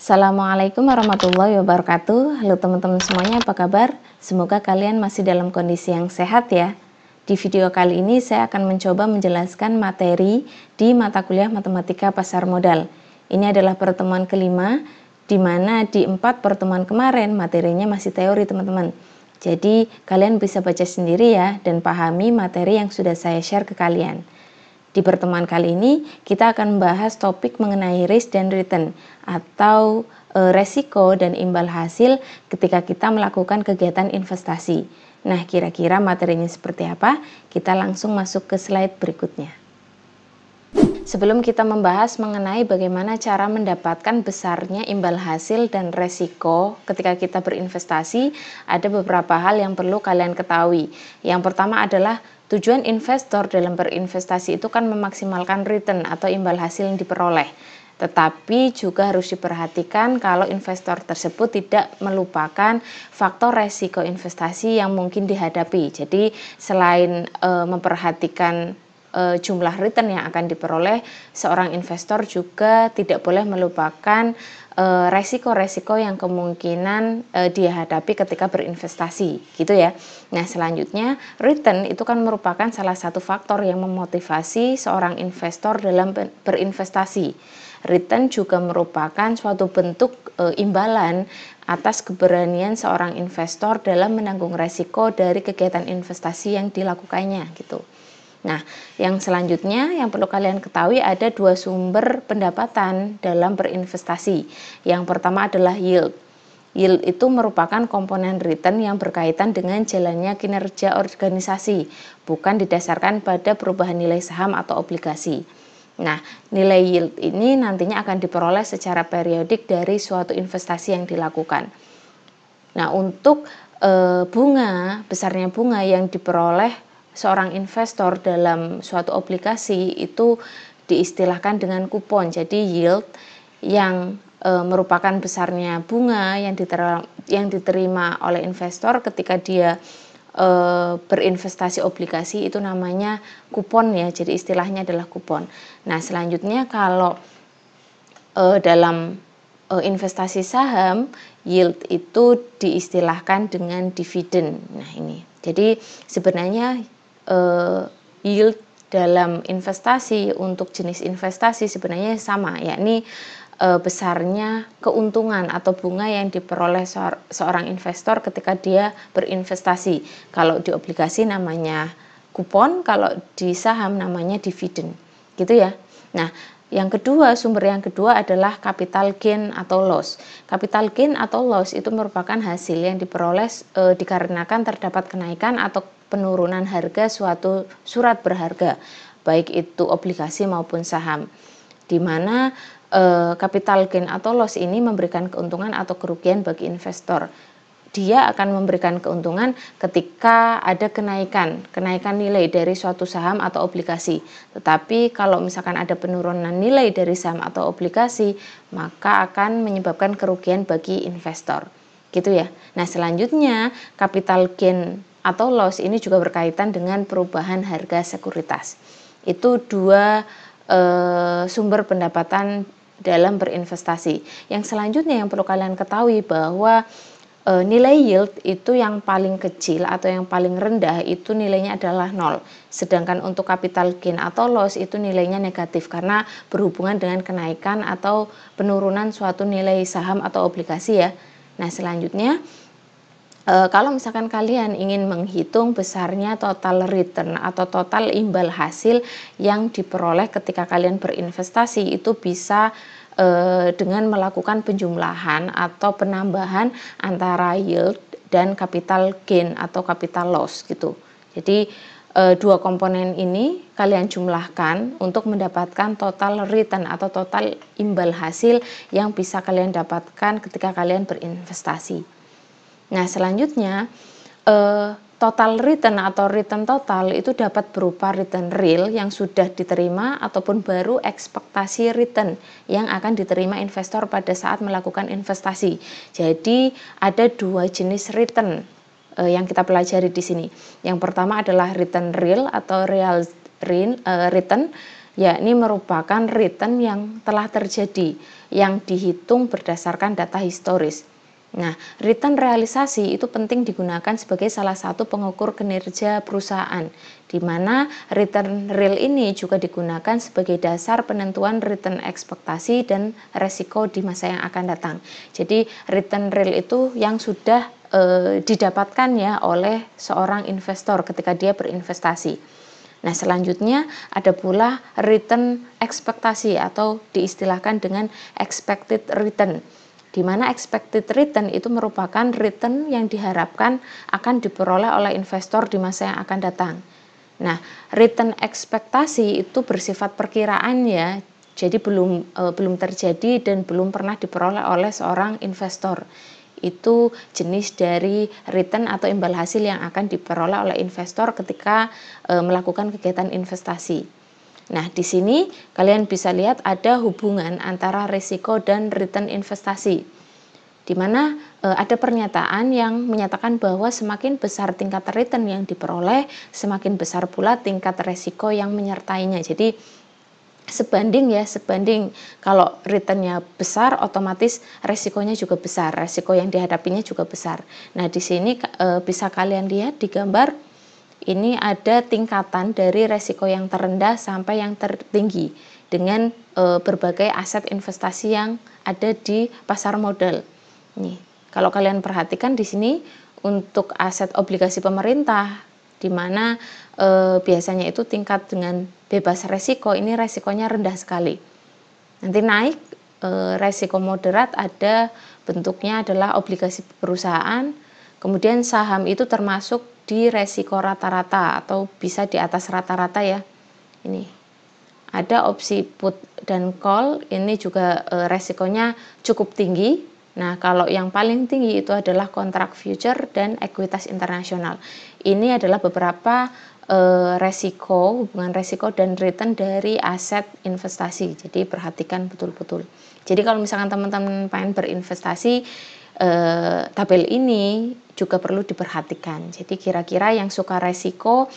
Assalamualaikum warahmatullahi wabarakatuh. Halo teman-teman semuanya, apa kabar? Semoga kalian masih dalam kondisi yang sehat ya. Di video kali ini saya akan mencoba menjelaskan materi di mata kuliah Matematika Pasar Modal. Ini adalah pertemuan kelima, di mana di empat pertemuan kemarin materinya masih teori teman-teman. Jadi kalian bisa baca sendiri ya dan pahami materi yang sudah saya share ke kalian. Di pertemuan kali ini, kita akan membahas topik mengenai risk dan return atau e, resiko dan imbal hasil ketika kita melakukan kegiatan investasi. Nah, kira-kira materinya seperti apa? Kita langsung masuk ke slide berikutnya. Sebelum kita membahas mengenai bagaimana cara mendapatkan besarnya imbal hasil dan resiko ketika kita berinvestasi, ada beberapa hal yang perlu kalian ketahui. Yang pertama adalah Tujuan investor dalam berinvestasi itu kan memaksimalkan return atau imbal hasil yang diperoleh. Tetapi juga harus diperhatikan kalau investor tersebut tidak melupakan faktor resiko investasi yang mungkin dihadapi. Jadi selain e, memperhatikan e, jumlah return yang akan diperoleh seorang investor juga tidak boleh melupakan eh, resiko-resiko yang kemungkinan e, dia hadapi ketika berinvestasi gitu ya. Nah, selanjutnya return itu kan merupakan salah satu faktor yang memotivasi seorang investor dalam berinvestasi. Return juga merupakan suatu bentuk e, imbalan atas keberanian seorang investor dalam menanggung resiko dari kegiatan investasi yang dilakukannya gitu. Nah, yang selanjutnya yang perlu kalian ketahui ada dua sumber pendapatan dalam berinvestasi. Yang pertama adalah yield. Yield itu merupakan komponen return yang berkaitan dengan jalannya kinerja organisasi, bukan didasarkan pada perubahan nilai saham atau obligasi. Nah, nilai yield ini nantinya akan diperoleh secara periodik dari suatu investasi yang dilakukan. Nah, untuk eh, bunga, besarnya bunga yang diperoleh seorang investor dalam suatu obligasi itu diistilahkan dengan kupon. Jadi yield yang e, merupakan besarnya bunga yang diterima, yang diterima oleh investor ketika dia e, berinvestasi obligasi itu namanya kupon ya. Jadi istilahnya adalah kupon. Nah, selanjutnya kalau e, dalam e, investasi saham yield itu diistilahkan dengan dividen. Nah, ini. Jadi sebenarnya Eh, yield dalam investasi untuk jenis investasi sebenarnya sama yakni eh, besarnya keuntungan atau bunga yang diperoleh seorang investor ketika dia berinvestasi. Kalau di obligasi namanya kupon, kalau di saham namanya dividen. Gitu ya. Nah, yang kedua, sumber yang kedua adalah capital gain atau loss. Capital gain atau loss itu merupakan hasil yang diperoleh e, dikarenakan terdapat kenaikan atau penurunan harga suatu surat berharga, baik itu obligasi maupun saham. Di mana e, capital gain atau loss ini memberikan keuntungan atau kerugian bagi investor dia akan memberikan keuntungan ketika ada kenaikan, kenaikan nilai dari suatu saham atau obligasi. Tetapi kalau misalkan ada penurunan nilai dari saham atau obligasi, maka akan menyebabkan kerugian bagi investor. Gitu ya. Nah, selanjutnya capital gain atau loss ini juga berkaitan dengan perubahan harga sekuritas. Itu dua e, sumber pendapatan dalam berinvestasi. Yang selanjutnya yang perlu kalian ketahui bahwa e, nilai yield itu yang paling kecil atau yang paling rendah itu nilainya adalah nol. Sedangkan untuk capital gain atau loss itu nilainya negatif karena berhubungan dengan kenaikan atau penurunan suatu nilai saham atau obligasi ya. Nah, selanjutnya e, kalau misalkan kalian ingin menghitung besarnya total return atau total imbal hasil yang diperoleh ketika kalian berinvestasi itu bisa Eh, dengan melakukan penjumlahan atau penambahan antara yield dan capital gain atau capital loss gitu. Jadi eh, dua komponen ini kalian jumlahkan untuk mendapatkan total return atau total imbal hasil yang bisa kalian dapatkan ketika kalian berinvestasi. Nah, selanjutnya eh, total return atau return total itu dapat berupa return real yang sudah diterima ataupun baru ekspektasi return yang akan diterima investor pada saat melakukan investasi. Jadi ada dua jenis return uh, eh, yang kita pelajari di sini. Yang pertama adalah return real atau real return, uh, return yakni merupakan return yang telah terjadi yang dihitung berdasarkan data historis. Nah, return realisasi itu penting digunakan sebagai salah satu pengukur kinerja perusahaan, di mana return real ini juga digunakan sebagai dasar penentuan return ekspektasi dan resiko di masa yang akan datang. Jadi, return real itu yang sudah e, didapatkan ya oleh seorang investor ketika dia berinvestasi. Nah, selanjutnya ada pula return ekspektasi atau diistilahkan dengan expected return di mana expected return itu merupakan return yang diharapkan akan diperoleh oleh investor di masa yang akan datang. Nah, return ekspektasi itu bersifat perkiraan ya, jadi belum e, belum terjadi dan belum pernah diperoleh oleh seorang investor. Itu jenis dari return atau imbal hasil yang akan diperoleh oleh investor ketika e, melakukan kegiatan investasi. Nah, di sini kalian bisa lihat ada hubungan antara risiko dan return investasi. Di mana e, ada pernyataan yang menyatakan bahwa semakin besar tingkat return yang diperoleh, semakin besar pula tingkat risiko yang menyertainya. Jadi sebanding ya, sebanding. Kalau returnnya besar, otomatis resikonya juga besar, resiko yang dihadapinya juga besar. Nah, di sini e, bisa kalian lihat di gambar ini ada tingkatan dari resiko yang terendah sampai yang tertinggi dengan e, berbagai aset investasi yang ada di pasar modal. Nih, kalau kalian perhatikan di sini untuk aset obligasi pemerintah di mana e, biasanya itu tingkat dengan bebas resiko ini resikonya rendah sekali. Nanti naik e, resiko moderat ada bentuknya adalah obligasi perusahaan, kemudian saham itu termasuk di resiko rata-rata atau bisa di atas rata-rata ya. Ini ada opsi put dan call, ini juga e, resikonya cukup tinggi. Nah, kalau yang paling tinggi itu adalah kontrak future dan ekuitas internasional. Ini adalah beberapa e, resiko, hubungan resiko dan return dari aset investasi. Jadi perhatikan betul-betul. Jadi kalau misalkan teman-teman pengen berinvestasi eh, tabel ini juga perlu diperhatikan. Jadi kira-kira yang suka resiko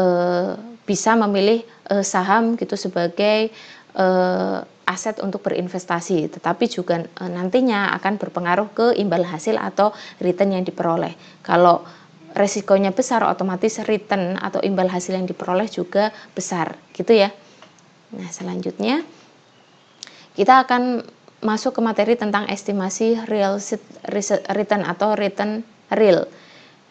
eh, bisa memilih eh, saham gitu sebagai eh, aset untuk berinvestasi, tetapi juga eh, nantinya akan berpengaruh ke imbal hasil atau return yang diperoleh. Kalau resikonya besar, otomatis return atau imbal hasil yang diperoleh juga besar, gitu ya. Nah, selanjutnya kita akan masuk ke materi tentang estimasi real return atau return real.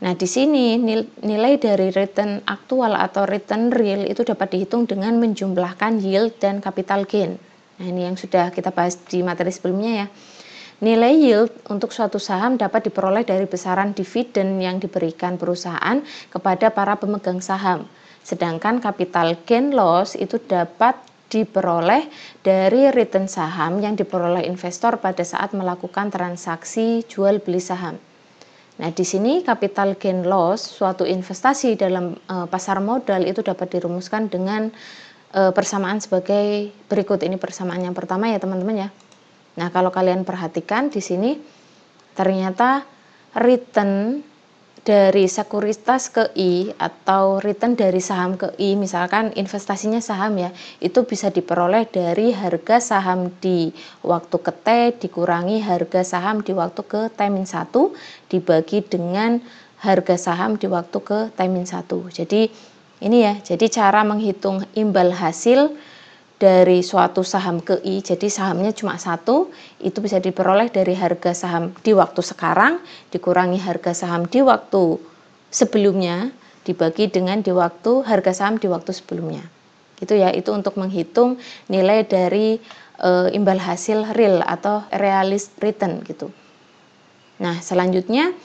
Nah, di sini nilai dari return aktual atau return real itu dapat dihitung dengan menjumlahkan yield dan capital gain. Nah, ini yang sudah kita bahas di materi sebelumnya ya. Nilai yield untuk suatu saham dapat diperoleh dari besaran dividen yang diberikan perusahaan kepada para pemegang saham. Sedangkan capital gain loss itu dapat diperoleh dari return saham yang diperoleh investor pada saat melakukan transaksi jual beli saham. Nah, di sini capital gain loss suatu investasi dalam e, pasar modal itu dapat dirumuskan dengan e, persamaan sebagai berikut. Ini persamaan yang pertama ya, teman-teman ya. Nah, kalau kalian perhatikan di sini ternyata return dari sekuritas ke I atau return dari saham ke I, misalkan investasinya saham ya, itu bisa diperoleh dari harga saham di waktu ke T dikurangi harga saham di waktu ke T 1 dibagi dengan harga saham di waktu ke T 1. Jadi ini ya, jadi cara menghitung imbal hasil dari suatu saham ke I, jadi sahamnya cuma satu, itu bisa diperoleh dari harga saham di waktu sekarang, dikurangi harga saham di waktu sebelumnya, dibagi dengan di waktu harga saham di waktu sebelumnya. Itu ya, itu untuk menghitung nilai dari e, imbal hasil real atau realist return gitu. Nah, selanjutnya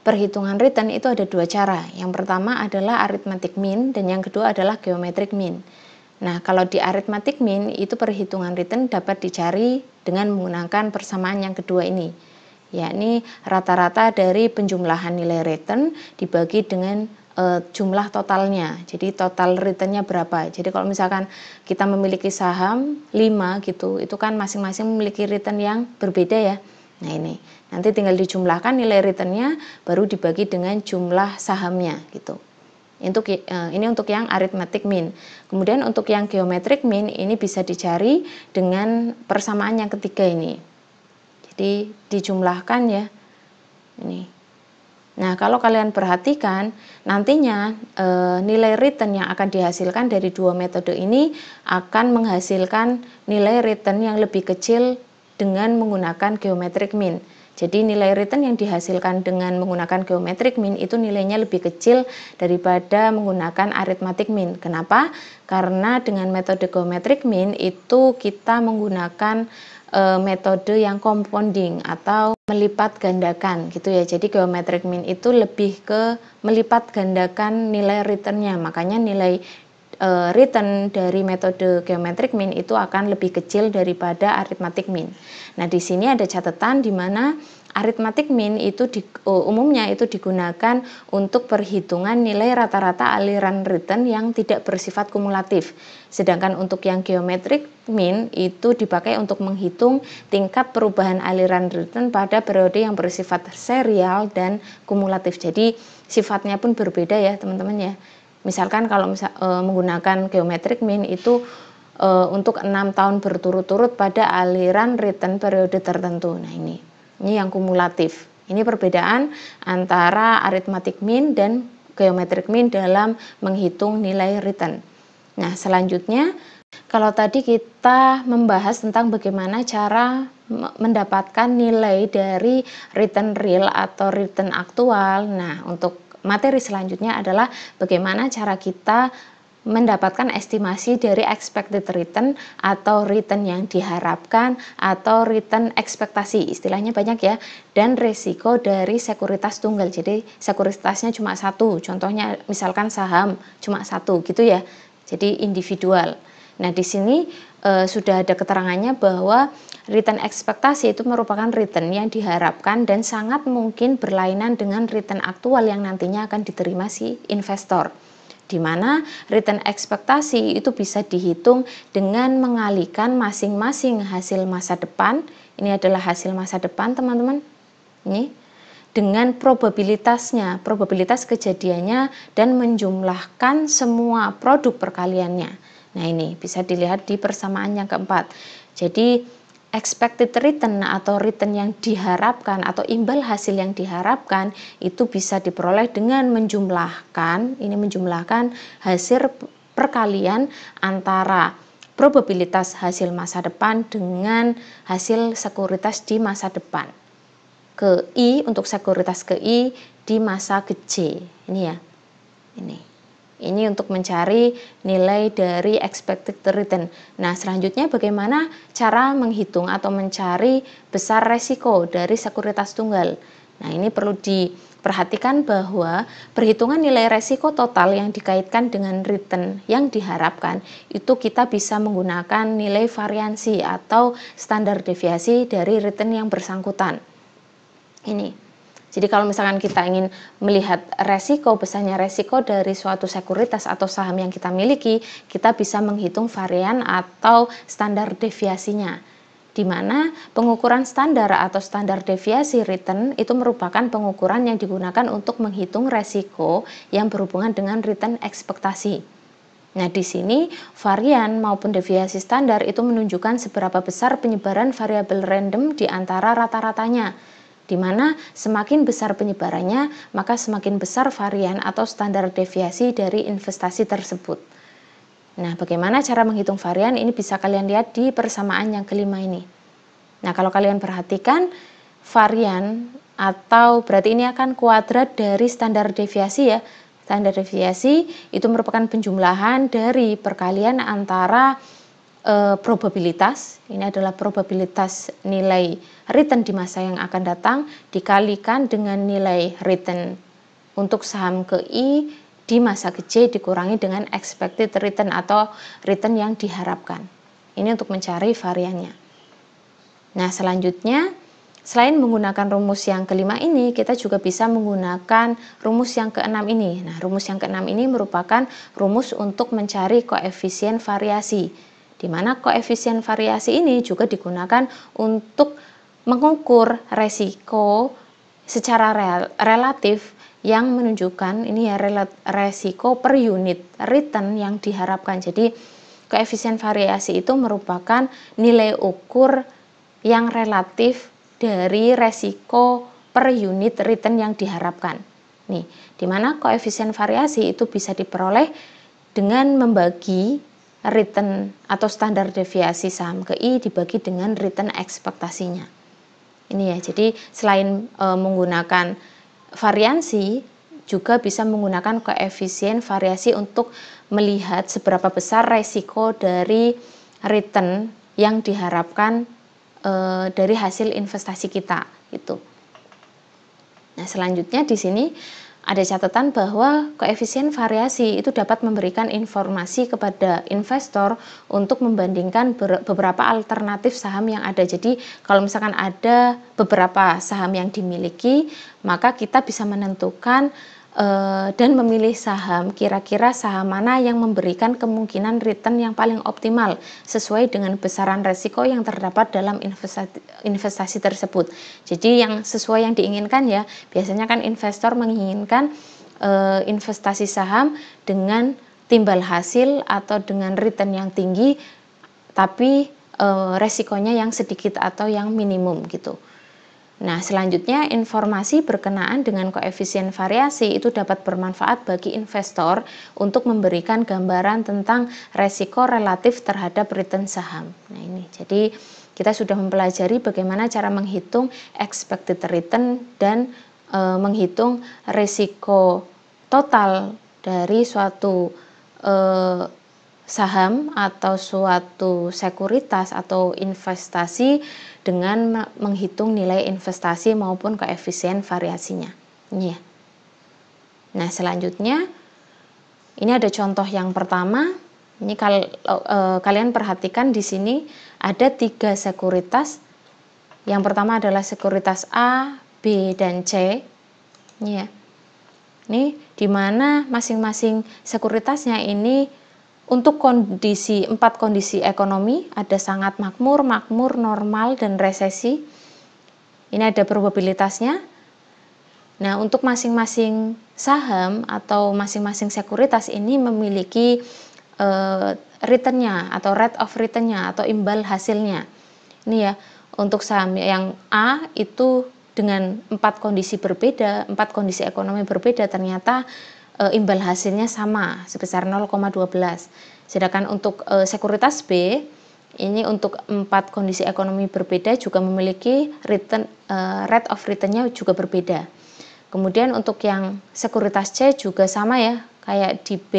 perhitungan return itu ada dua cara. Yang pertama adalah arithmetic mean dan yang kedua adalah geometric mean. Nah, kalau di aritmatik mean itu perhitungan return dapat dicari dengan menggunakan persamaan yang kedua ini, yakni rata-rata dari penjumlahan nilai return dibagi dengan e, jumlah totalnya. Jadi total returnnya berapa? Jadi kalau misalkan kita memiliki saham 5 gitu, itu kan masing-masing memiliki return yang berbeda ya. Nah ini nanti tinggal dijumlahkan nilai returnnya baru dibagi dengan jumlah sahamnya gitu. Untuk eh, ini untuk yang aritmetik min. Kemudian untuk yang geometrik min ini bisa dicari dengan persamaan yang ketiga ini. Jadi dijumlahkan ya. Ini. Nah, kalau kalian perhatikan, nantinya e, nilai return yang akan dihasilkan dari dua metode ini akan menghasilkan nilai return yang lebih kecil dengan menggunakan geometrik min. Jadi nilai return yang dihasilkan dengan menggunakan geometric mean itu nilainya lebih kecil daripada menggunakan aritmatik mean. Kenapa? Karena dengan metode geometric mean itu kita menggunakan e, metode yang compounding atau melipat gandakan gitu ya. Jadi geometric mean itu lebih ke melipat gandakan nilai returnnya. Makanya nilai e, return dari metode geometric mean itu akan lebih kecil daripada aritmatik mean. Nah, di sini ada catatan di mana aritmatik min itu di, umumnya itu digunakan untuk perhitungan nilai rata-rata aliran return yang tidak bersifat kumulatif. Sedangkan untuk yang geometrik min itu dipakai untuk menghitung tingkat perubahan aliran return pada periode yang bersifat serial dan kumulatif. Jadi sifatnya pun berbeda ya, teman-teman ya. Misalkan kalau misal, e, menggunakan geometrik min itu Eh, untuk enam tahun berturut-turut pada aliran return periode tertentu. Nah ini, ini yang kumulatif. Ini perbedaan antara aritmatik mean dan geometrik mean dalam menghitung nilai return. Nah selanjutnya, kalau tadi kita membahas tentang bagaimana cara mendapatkan nilai dari return real atau return aktual. Nah untuk materi selanjutnya adalah bagaimana cara kita mendapatkan estimasi dari expected return atau return yang diharapkan atau return ekspektasi istilahnya banyak ya dan resiko dari sekuritas tunggal jadi sekuritasnya cuma satu contohnya misalkan saham cuma satu gitu ya jadi individual nah di sini e, sudah ada keterangannya bahwa return ekspektasi itu merupakan return yang diharapkan dan sangat mungkin berlainan dengan return aktual yang nantinya akan diterima si investor di mana return ekspektasi itu bisa dihitung dengan mengalihkan masing-masing hasil masa depan. Ini adalah hasil masa depan, teman-teman. Ini dengan probabilitasnya, probabilitas kejadiannya dan menjumlahkan semua produk perkaliannya. Nah, ini bisa dilihat di persamaan yang keempat. Jadi expected return atau return yang diharapkan atau imbal hasil yang diharapkan itu bisa diperoleh dengan menjumlahkan ini menjumlahkan hasil perkalian antara probabilitas hasil masa depan dengan hasil sekuritas di masa depan ke I untuk sekuritas ke I di masa ke J ini ya ini ini untuk mencari nilai dari expected return. Nah, selanjutnya bagaimana cara menghitung atau mencari besar resiko dari sekuritas tunggal? Nah, ini perlu diperhatikan bahwa perhitungan nilai resiko total yang dikaitkan dengan return yang diharapkan itu kita bisa menggunakan nilai variansi atau standar deviasi dari return yang bersangkutan. Ini jadi kalau misalkan kita ingin melihat resiko, besarnya resiko dari suatu sekuritas atau saham yang kita miliki, kita bisa menghitung varian atau standar deviasinya di mana pengukuran standar atau standar deviasi return itu merupakan pengukuran yang digunakan untuk menghitung resiko yang berhubungan dengan return ekspektasi. Nah, di sini varian maupun deviasi standar itu menunjukkan seberapa besar penyebaran variabel random di antara rata-ratanya di mana semakin besar penyebarannya, maka semakin besar varian atau standar deviasi dari investasi tersebut. Nah, bagaimana cara menghitung varian? Ini bisa kalian lihat di persamaan yang kelima ini. Nah, kalau kalian perhatikan, varian atau berarti ini akan kuadrat dari standar deviasi ya. Standar deviasi itu merupakan penjumlahan dari perkalian antara e, probabilitas, ini adalah probabilitas nilai return di masa yang akan datang dikalikan dengan nilai return untuk saham ke I di masa ke J dikurangi dengan expected return atau return yang diharapkan. Ini untuk mencari variannya. Nah, selanjutnya Selain menggunakan rumus yang kelima ini, kita juga bisa menggunakan rumus yang keenam ini. Nah, rumus yang keenam ini merupakan rumus untuk mencari koefisien variasi di mana koefisien variasi ini juga digunakan untuk mengukur resiko secara rel relatif yang menunjukkan ini ya resiko per unit return yang diharapkan. Jadi koefisien variasi itu merupakan nilai ukur yang relatif dari resiko per unit return yang diharapkan. Nih, di mana koefisien variasi itu bisa diperoleh dengan membagi return atau standar deviasi saham ke I dibagi dengan return ekspektasinya. Ini ya, jadi selain e, menggunakan variansi juga bisa menggunakan koefisien variasi untuk melihat seberapa besar resiko dari return yang diharapkan e, dari hasil investasi kita itu. Nah, selanjutnya di sini ada catatan bahwa koefisien variasi itu dapat memberikan informasi kepada investor untuk membandingkan beberapa alternatif saham yang ada. Jadi, kalau misalkan ada beberapa saham yang dimiliki, maka kita bisa menentukan Eh, dan memilih saham kira-kira saham mana yang memberikan kemungkinan return yang paling optimal sesuai dengan besaran resiko yang terdapat dalam investasi, investasi tersebut. Jadi yang sesuai yang diinginkan ya, biasanya kan investor menginginkan e, investasi saham dengan timbal hasil atau dengan return yang tinggi tapi e, resikonya yang sedikit atau yang minimum gitu. Nah, selanjutnya informasi berkenaan dengan koefisien variasi itu dapat bermanfaat bagi investor untuk memberikan gambaran tentang resiko relatif terhadap return saham. Nah, ini jadi kita sudah mempelajari bagaimana cara menghitung expected return dan e, menghitung risiko total dari suatu e, saham atau suatu sekuritas atau investasi dengan menghitung nilai investasi maupun koefisien variasinya. Ini iya. Nah, selanjutnya ini ada contoh yang pertama. Ini kalau e, eh, kalian perhatikan di sini ada tiga sekuritas. Yang pertama adalah sekuritas A, B, dan C. Ini ya. Ini di mana masing-masing sekuritasnya ini untuk kondisi empat kondisi ekonomi ada sangat makmur, makmur, normal dan resesi. Ini ada probabilitasnya. Nah, untuk masing-masing saham atau masing-masing sekuritas ini memiliki uh, return-nya atau rate of return-nya atau imbal hasilnya. Ini ya, untuk saham yang A itu dengan empat kondisi berbeda, empat kondisi ekonomi berbeda ternyata e, imbal hasilnya sama sebesar 0,12. Sedangkan untuk e, sekuritas B ini untuk empat kondisi ekonomi berbeda juga memiliki return e, rate of returnnya juga berbeda. Kemudian untuk yang sekuritas C juga sama ya kayak di B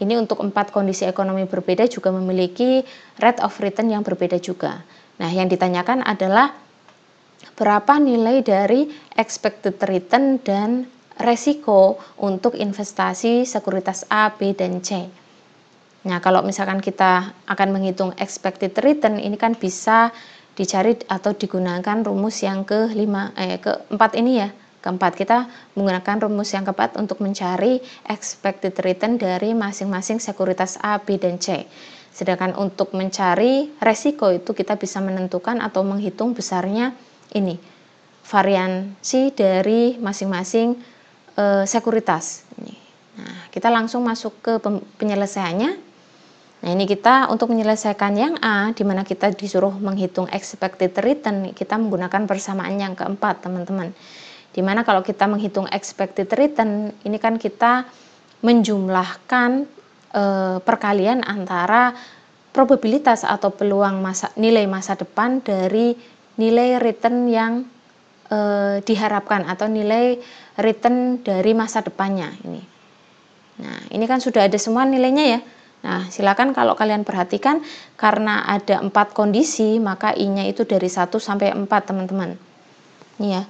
ini untuk empat kondisi ekonomi berbeda juga memiliki rate of return yang berbeda juga. Nah, yang ditanyakan adalah berapa nilai dari expected return dan resiko untuk investasi sekuritas A, B, dan C. Nah, kalau misalkan kita akan menghitung expected return, ini kan bisa dicari atau digunakan rumus yang ke lima, eh, keempat ini ya. Keempat, kita menggunakan rumus yang keempat untuk mencari expected return dari masing-masing sekuritas A, B, dan C. Sedangkan untuk mencari resiko itu kita bisa menentukan atau menghitung besarnya ini, variansi dari masing-masing e, sekuritas. Nah, kita langsung masuk ke penyelesaiannya. Nah, ini kita untuk menyelesaikan yang A, di mana kita disuruh menghitung expected return, kita menggunakan persamaan yang keempat, teman-teman. Di mana kalau kita menghitung expected return, ini kan kita menjumlahkan e, perkalian antara probabilitas atau peluang masa, nilai masa depan dari nilai return yang e, diharapkan atau nilai return dari masa depannya ini. Nah, ini kan sudah ada semua nilainya ya. Nah, silakan kalau kalian perhatikan karena ada empat kondisi, maka i-nya itu dari 1 sampai 4, teman-teman. Ini ya,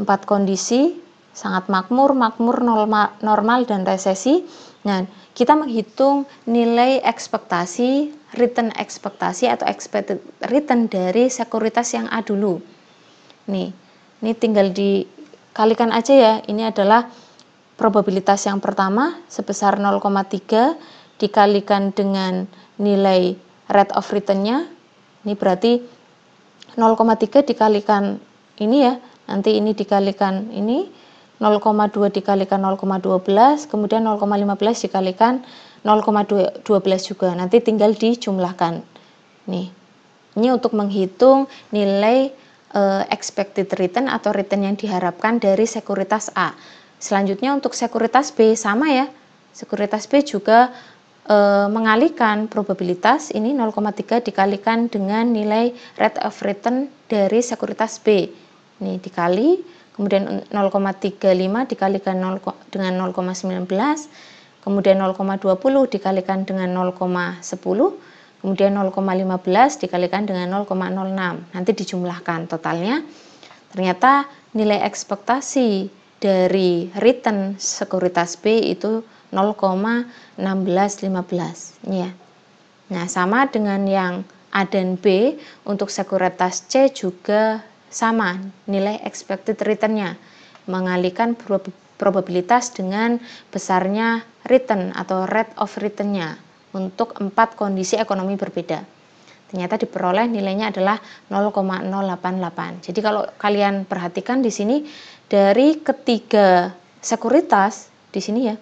empat kondisi sangat makmur, makmur normal, normal dan resesi. Nah, kita menghitung nilai ekspektasi, return ekspektasi atau expected return dari sekuritas yang A dulu. Nih, ini tinggal di kalikan aja ya ini adalah probabilitas yang pertama sebesar 0,3 dikalikan dengan nilai rate of returnnya ini berarti 0,3 dikalikan ini ya nanti ini dikalikan ini 0,2 dikalikan 0,12 kemudian 0,15 dikalikan 0,12 juga nanti tinggal dijumlahkan nih ini untuk menghitung nilai uh, expected return atau return yang diharapkan dari sekuritas A. Selanjutnya untuk sekuritas B sama ya. Sekuritas B juga e, mengalihkan probabilitas ini 0,3 dikalikan dengan nilai rate of return dari sekuritas B. Ini dikali, kemudian 0,35 dikalikan 0, dengan 0,19, kemudian 0,20 dikalikan dengan 0,10 kemudian 0,15 dikalikan dengan 0,06 nanti dijumlahkan totalnya ternyata nilai ekspektasi dari return sekuritas B itu 0,1615 ya nah sama dengan yang A dan B untuk sekuritas C juga sama nilai expected returnnya mengalihkan probabilitas dengan besarnya return atau rate of returnnya untuk empat kondisi ekonomi berbeda. Ternyata diperoleh nilainya adalah 0,088. Jadi kalau kalian perhatikan di sini dari ketiga sekuritas di sini ya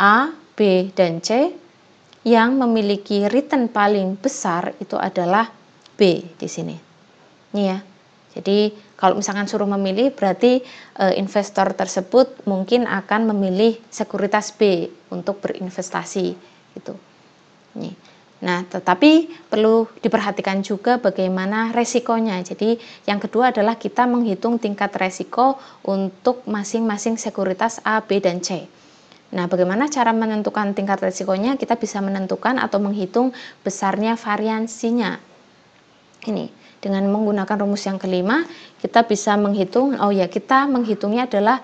A, B, dan C yang memiliki return paling besar itu adalah B di sini. Ini ya. Jadi kalau misalkan suruh memilih berarti e, investor tersebut mungkin akan memilih sekuritas B untuk berinvestasi gitu. Nah, tetapi perlu diperhatikan juga bagaimana resikonya. Jadi, yang kedua adalah kita menghitung tingkat resiko untuk masing-masing sekuritas A, B, dan C. Nah, bagaimana cara menentukan tingkat resikonya? Kita bisa menentukan atau menghitung besarnya variansinya. Ini dengan menggunakan rumus yang kelima, kita bisa menghitung. Oh ya, kita menghitungnya adalah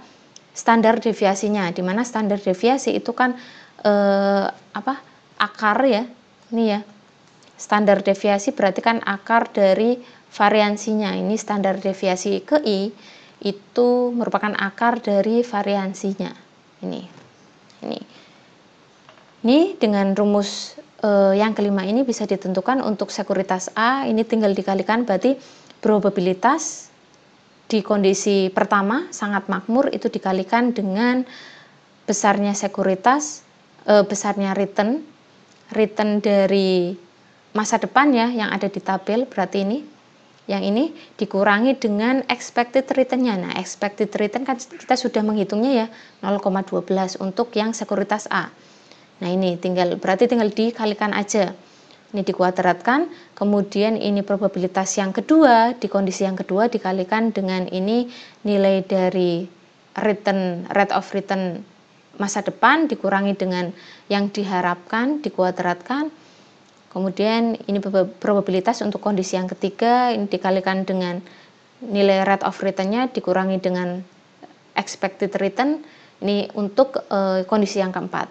standar deviasinya, di mana standar deviasi itu kan eh, apa? akar ya ini ya standar deviasi berarti kan akar dari variansinya ini standar deviasi ke i itu merupakan akar dari variansinya ini ini ini dengan rumus e, yang kelima ini bisa ditentukan untuk sekuritas A ini tinggal dikalikan berarti probabilitas di kondisi pertama sangat makmur itu dikalikan dengan besarnya sekuritas e, besarnya return return dari masa depan ya yang ada di tabel berarti ini yang ini dikurangi dengan expected returnnya. Nah, expected return kan kita sudah menghitungnya ya 0,12 untuk yang sekuritas A. Nah, ini tinggal berarti tinggal dikalikan aja. Ini dikuadratkan, kemudian ini probabilitas yang kedua, di kondisi yang kedua dikalikan dengan ini nilai dari return rate of return masa depan dikurangi dengan yang diharapkan, dikuadratkan. Kemudian ini probabilitas untuk kondisi yang ketiga ini dikalikan dengan nilai rate of returnnya dikurangi dengan expected return ini untuk e, kondisi yang keempat.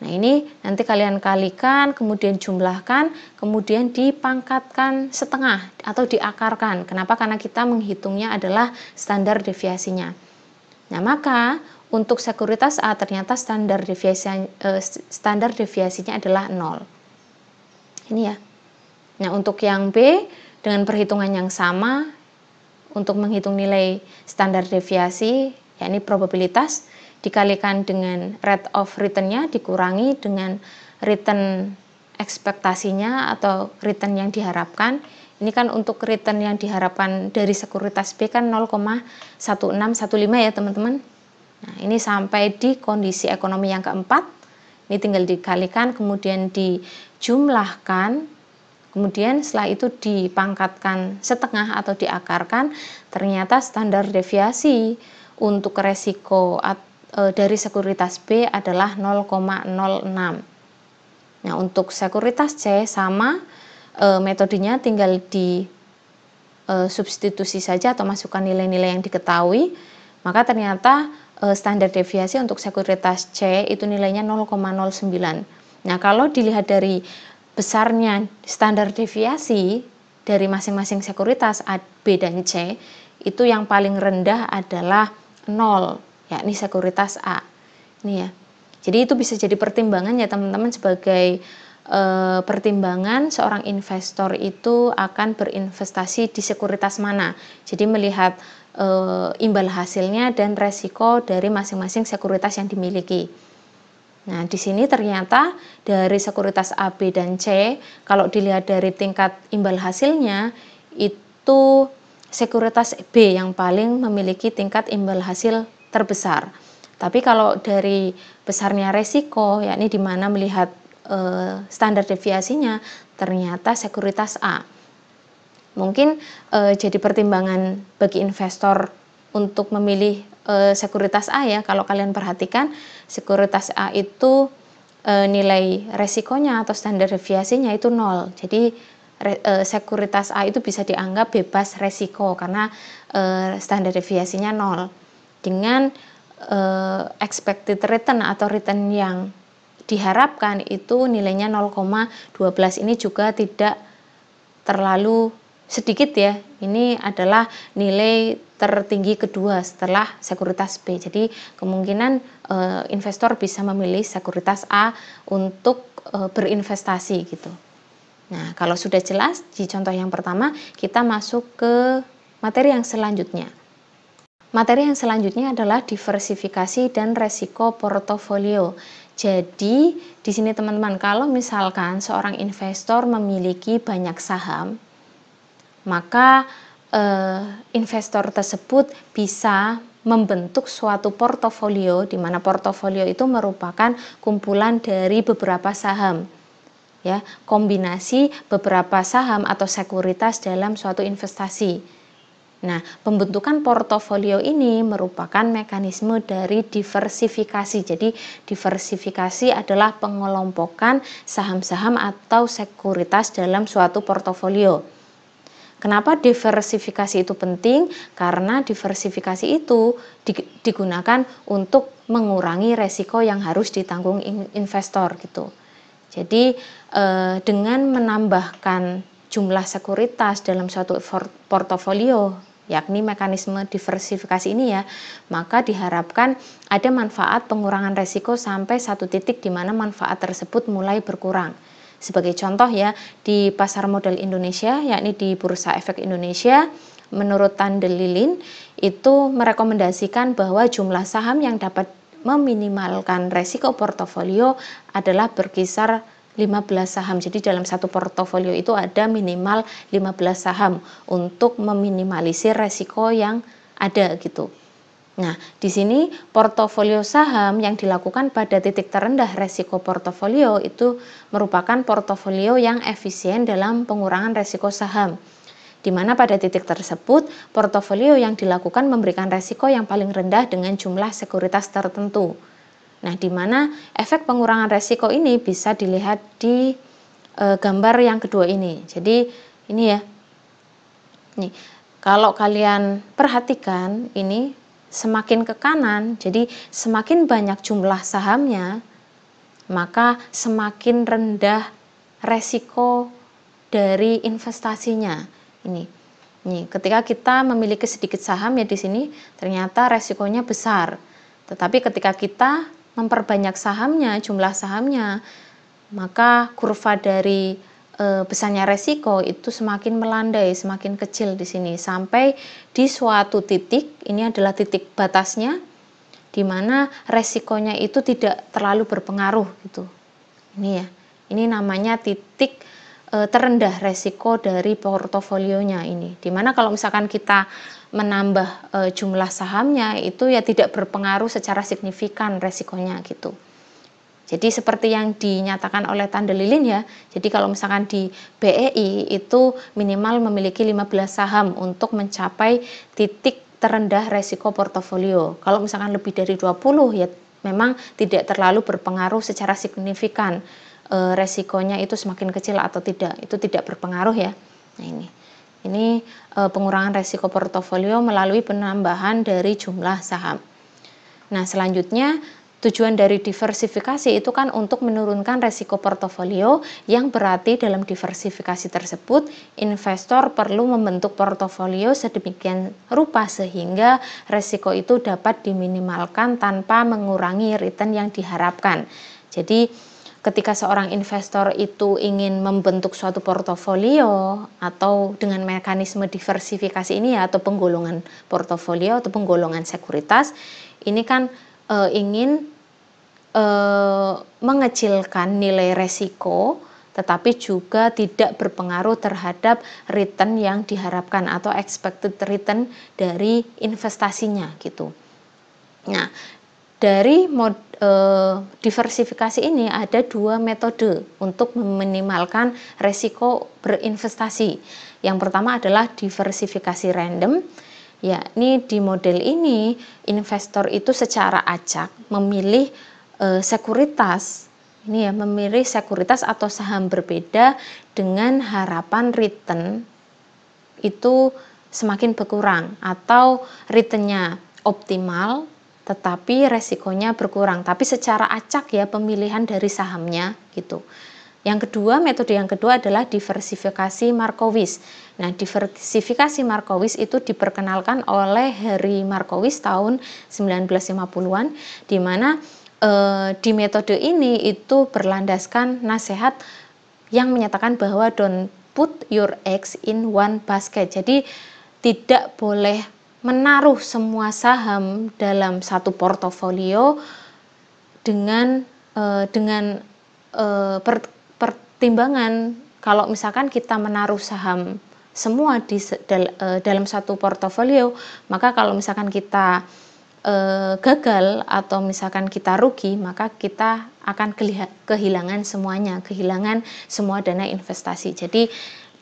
Nah, ini nanti kalian kalikan, kemudian jumlahkan, kemudian dipangkatkan setengah atau diakarkan. Kenapa? Karena kita menghitungnya adalah standar deviasinya. Nah, maka untuk sekuritas A ternyata standar deviasi eh, standar deviasinya adalah 0. Ini ya. Nah, untuk yang B dengan perhitungan yang sama untuk menghitung nilai standar deviasi yakni probabilitas dikalikan dengan rate of return-nya dikurangi dengan return ekspektasinya atau return yang diharapkan ini kan untuk return yang diharapkan dari sekuritas B kan 0,1615 ya teman-teman Nah, ini sampai di kondisi ekonomi yang keempat. Ini tinggal dikalikan, kemudian dijumlahkan, kemudian setelah itu dipangkatkan setengah atau diakarkan. Ternyata standar deviasi untuk resiko e, dari sekuritas B adalah 0,06. Nah, untuk sekuritas C sama e, metodenya tinggal di e, substitusi saja atau masukkan nilai-nilai yang diketahui. Maka ternyata Eh, standar deviasi untuk sekuritas C itu nilainya 0,09. Nah, kalau dilihat dari besarnya standar deviasi dari masing-masing sekuritas A, B dan C, itu yang paling rendah adalah 0, yakni sekuritas A. Ini ya. Jadi itu bisa jadi pertimbangan ya teman-teman sebagai e, pertimbangan seorang investor itu akan berinvestasi di sekuritas mana. Jadi melihat e, imbal hasilnya dan resiko dari masing-masing sekuritas yang dimiliki. Nah, di sini ternyata dari sekuritas A, B, dan C, kalau dilihat dari tingkat imbal hasilnya, itu sekuritas B yang paling memiliki tingkat imbal hasil terbesar. Tapi kalau dari besarnya resiko, yakni di mana melihat e, standar deviasinya, ternyata sekuritas A mungkin e, jadi pertimbangan bagi investor untuk memilih e, sekuritas A ya. Kalau kalian perhatikan, sekuritas A itu e, nilai resikonya atau standar deviasinya itu nol. Jadi re, e, sekuritas A itu bisa dianggap bebas resiko karena e, standar deviasinya nol. Dengan e, expected return atau return yang diharapkan itu nilainya 0,12 ini juga tidak terlalu sedikit ya. Ini adalah nilai tertinggi kedua setelah sekuritas B. Jadi kemungkinan e, investor bisa memilih sekuritas A untuk e, berinvestasi gitu. Nah, kalau sudah jelas di contoh yang pertama, kita masuk ke materi yang selanjutnya. Materi yang selanjutnya adalah diversifikasi dan resiko portofolio. Jadi, di sini teman-teman, kalau misalkan seorang investor memiliki banyak saham, maka eh, investor tersebut bisa membentuk suatu portofolio di mana portofolio itu merupakan kumpulan dari beberapa saham ya kombinasi beberapa saham atau sekuritas dalam suatu investasi. Nah, pembentukan portofolio ini merupakan mekanisme dari diversifikasi. Jadi, diversifikasi adalah pengelompokan saham-saham atau sekuritas dalam suatu portofolio. Kenapa diversifikasi itu penting? Karena diversifikasi itu digunakan untuk mengurangi resiko yang harus ditanggung investor gitu. Jadi eh, dengan menambahkan jumlah sekuritas dalam suatu portofolio yakni mekanisme diversifikasi ini ya, maka diharapkan ada manfaat pengurangan resiko sampai satu titik di mana manfaat tersebut mulai berkurang. Sebagai contoh ya, di pasar modal Indonesia, yakni di Bursa Efek Indonesia, menurut Tandelilin Lilin, itu merekomendasikan bahwa jumlah saham yang dapat meminimalkan resiko portofolio adalah berkisar 15 saham. Jadi dalam satu portofolio itu ada minimal 15 saham untuk meminimalisir resiko yang ada gitu. Nah, di sini portofolio saham yang dilakukan pada titik terendah resiko portofolio itu merupakan portofolio yang efisien dalam pengurangan resiko saham. Di mana pada titik tersebut, portofolio yang dilakukan memberikan resiko yang paling rendah dengan jumlah sekuritas tertentu. Nah, di mana efek pengurangan resiko ini bisa dilihat di e, gambar yang kedua ini. Jadi, ini ya. Nih, kalau kalian perhatikan ini semakin ke kanan, jadi semakin banyak jumlah sahamnya, maka semakin rendah resiko dari investasinya. Ini, ini ketika kita memiliki sedikit saham ya di sini ternyata resikonya besar. Tetapi ketika kita memperbanyak sahamnya, jumlah sahamnya, maka kurva dari e, besarnya resiko itu semakin melandai, semakin kecil di sini sampai di suatu titik ini adalah titik batasnya di mana resikonya itu tidak terlalu berpengaruh gitu. Ini ya. Ini namanya titik e, terendah resiko dari portofolionya ini. di mana kalau misalkan kita menambah e, jumlah sahamnya itu ya tidak berpengaruh secara signifikan resikonya gitu. Jadi seperti yang dinyatakan oleh tanda lilin ya. Jadi kalau misalkan di BEI itu minimal memiliki 15 saham untuk mencapai titik terendah resiko portofolio. Kalau misalkan lebih dari 20 ya memang tidak terlalu berpengaruh secara signifikan e, resikonya itu semakin kecil atau tidak itu tidak berpengaruh ya nah ini ini e, pengurangan resiko portofolio melalui penambahan dari jumlah saham nah selanjutnya Tujuan dari diversifikasi itu kan untuk menurunkan resiko portofolio yang berarti dalam diversifikasi tersebut investor perlu membentuk portofolio sedemikian rupa sehingga resiko itu dapat diminimalkan tanpa mengurangi return yang diharapkan. Jadi ketika seorang investor itu ingin membentuk suatu portofolio atau dengan mekanisme diversifikasi ini ya atau penggolongan portofolio atau penggolongan sekuritas ini kan uh, ingin uh, mengecilkan nilai resiko tetapi juga tidak berpengaruh terhadap return yang diharapkan atau expected return dari investasinya gitu. Nah, dari mod, e, diversifikasi ini ada dua metode untuk meminimalkan resiko berinvestasi. Yang pertama adalah diversifikasi random yakni di model ini investor itu secara acak memilih e, sekuritas ini ya memilih sekuritas atau saham berbeda dengan harapan return itu semakin berkurang atau returnnya optimal tetapi resikonya berkurang tapi secara acak ya pemilihan dari sahamnya gitu yang kedua, metode yang kedua adalah diversifikasi Markowitz. Nah, diversifikasi Markowitz itu diperkenalkan oleh Harry Markowitz tahun 1950-an, di mana eh, di metode ini itu berlandaskan nasihat yang menyatakan bahwa don't put your eggs in one basket. Jadi, tidak boleh menaruh semua saham dalam satu portofolio dengan eh, dengan eh, per, timbangan kalau misalkan kita menaruh saham semua di dal, e, dalam satu portofolio, maka kalau misalkan kita e, gagal atau misalkan kita rugi, maka kita akan kehilangan semuanya, kehilangan semua dana investasi. Jadi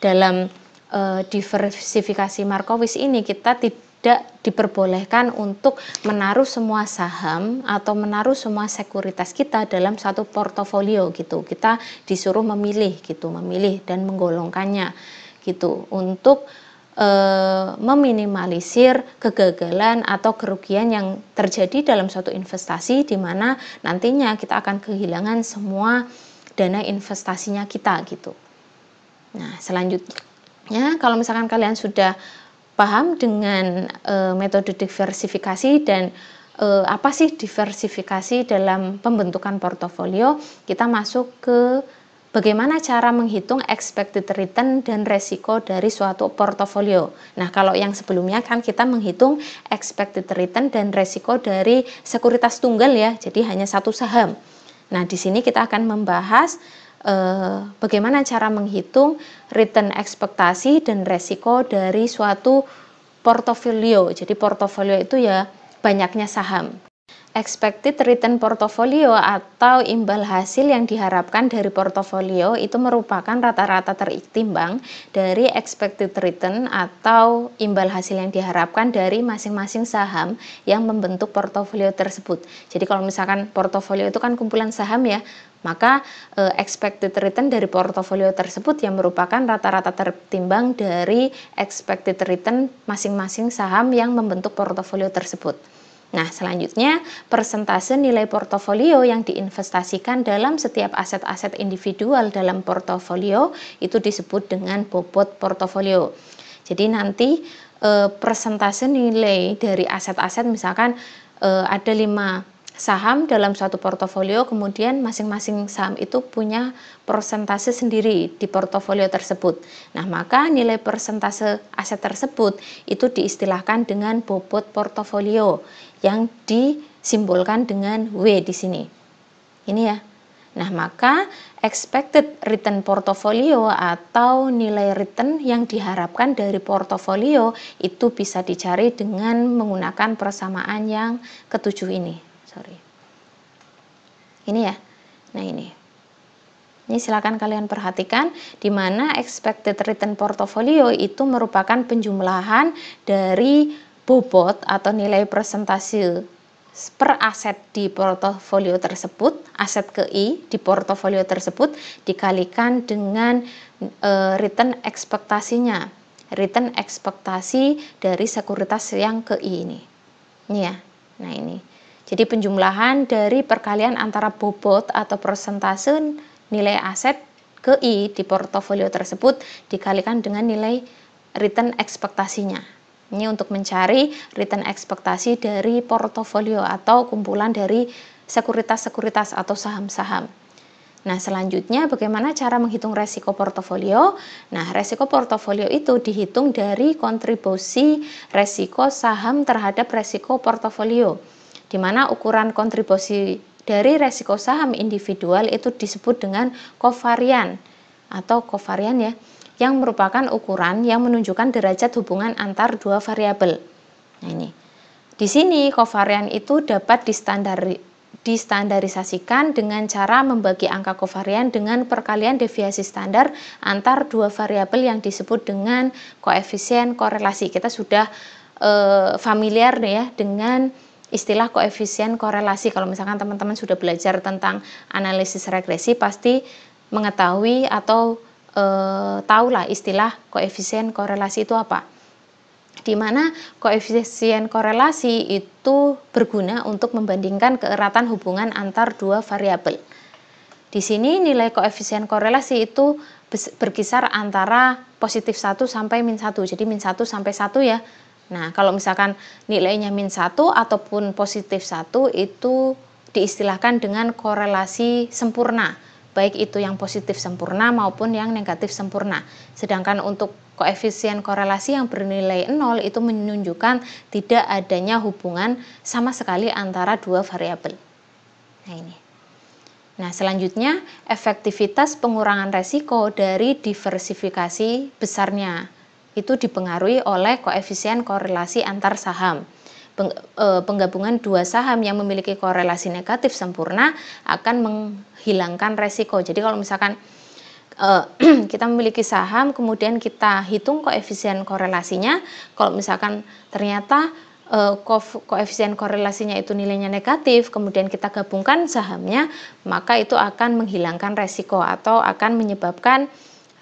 dalam e, diversifikasi Markowitz ini kita tidak tidak diperbolehkan untuk menaruh semua saham atau menaruh semua sekuritas kita dalam satu portofolio gitu. Kita disuruh memilih gitu, memilih dan menggolongkannya gitu untuk e, meminimalisir kegagalan atau kerugian yang terjadi dalam suatu investasi di mana nantinya kita akan kehilangan semua dana investasinya kita gitu. Nah, selanjutnya kalau misalkan kalian sudah paham dengan e, metode diversifikasi dan e, apa sih diversifikasi dalam pembentukan portofolio, kita masuk ke bagaimana cara menghitung expected return dan resiko dari suatu portofolio. Nah, kalau yang sebelumnya kan kita menghitung expected return dan resiko dari sekuritas tunggal ya, jadi hanya satu saham. Nah, di sini kita akan membahas eh, bagaimana cara menghitung return ekspektasi dan resiko dari suatu portofolio. Jadi portofolio itu ya banyaknya saham. Expected return Portofolio atau imbal hasil yang diharapkan dari portofolio itu merupakan rata-rata tertimbang dari expected return atau imbal hasil yang diharapkan dari masing-masing saham yang membentuk portofolio tersebut. Jadi kalau misalkan portofolio itu kan kumpulan saham ya, maka eh, expected return dari portofolio tersebut yang merupakan rata-rata tertimbang dari expected return masing-masing saham yang membentuk portofolio tersebut. Nah, selanjutnya persentase nilai portofolio yang diinvestasikan dalam setiap aset-aset individual dalam portofolio itu disebut dengan bobot portofolio. Jadi nanti e, persentase nilai dari aset-aset misalkan e, ada lima saham dalam suatu portofolio kemudian masing-masing saham itu punya persentase sendiri di portofolio tersebut. Nah, maka nilai persentase aset tersebut itu diistilahkan dengan bobot portofolio yang disimbolkan dengan W di sini. Ini ya. Nah, maka expected return portfolio atau nilai return yang diharapkan dari portfolio itu bisa dicari dengan menggunakan persamaan yang ketujuh ini. Sorry. Ini ya. Nah, ini. Ini silakan kalian perhatikan di mana expected return portfolio itu merupakan penjumlahan dari bobot atau nilai presentasi per aset di portofolio tersebut, aset ke I di portofolio tersebut dikalikan dengan e, return ekspektasinya, return ekspektasi dari sekuritas yang ke I ini. Ini ya. Nah, ini. Jadi penjumlahan dari perkalian antara bobot atau persentase nilai aset ke I di portofolio tersebut dikalikan dengan nilai return ekspektasinya. Ini untuk mencari return ekspektasi dari portofolio atau kumpulan dari sekuritas-sekuritas atau saham-saham. Nah, selanjutnya bagaimana cara menghitung resiko portofolio? Nah, resiko portofolio itu dihitung dari kontribusi resiko saham terhadap resiko portofolio, di mana ukuran kontribusi dari resiko saham individual itu disebut dengan kovarian atau kovarian ya yang merupakan ukuran yang menunjukkan derajat hubungan antar dua variabel. Nah, ini. Di sini kovarian itu dapat distandar, distandarisasikan dengan cara membagi angka kovarian dengan perkalian deviasi standar antar dua variabel yang disebut dengan koefisien korelasi. Kita sudah e, familiar nih ya dengan istilah koefisien korelasi. Kalau misalkan teman-teman sudah belajar tentang analisis regresi pasti mengetahui atau eh, tahulah istilah koefisien korelasi itu apa. Di mana koefisien korelasi itu berguna untuk membandingkan keeratan hubungan antar dua variabel. Di sini nilai koefisien korelasi itu berkisar antara positif 1 sampai min 1. Jadi min 1 sampai 1 ya. Nah, kalau misalkan nilainya min 1 ataupun positif 1 itu diistilahkan dengan korelasi sempurna baik itu yang positif sempurna maupun yang negatif sempurna. Sedangkan untuk koefisien korelasi yang bernilai 0 itu menunjukkan tidak adanya hubungan sama sekali antara dua variabel. Nah ini. Nah, selanjutnya efektivitas pengurangan resiko dari diversifikasi besarnya itu dipengaruhi oleh koefisien korelasi antar saham. Eh, penggabungan dua saham yang memiliki korelasi negatif sempurna akan menghilangkan resiko. Jadi kalau misalkan eh, kita memiliki saham kemudian kita hitung koefisien korelasinya, kalau misalkan ternyata eh, koefisien korelasinya itu nilainya negatif, kemudian kita gabungkan sahamnya, maka itu akan menghilangkan resiko atau akan menyebabkan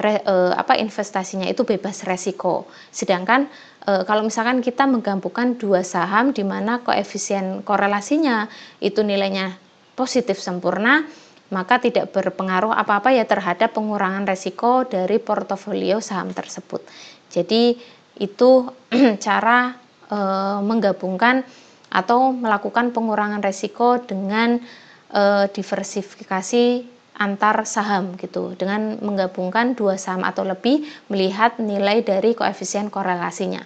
re, e, apa investasinya itu bebas resiko. Sedangkan e, kalau misalkan kita menggabungkan dua saham di mana koefisien korelasinya itu nilainya positif sempurna, maka tidak berpengaruh apa-apa ya terhadap pengurangan resiko dari portofolio saham tersebut. Jadi itu cara e, menggabungkan atau melakukan pengurangan resiko dengan e, diversifikasi antar saham gitu dengan menggabungkan dua saham atau lebih melihat nilai dari koefisien korelasinya.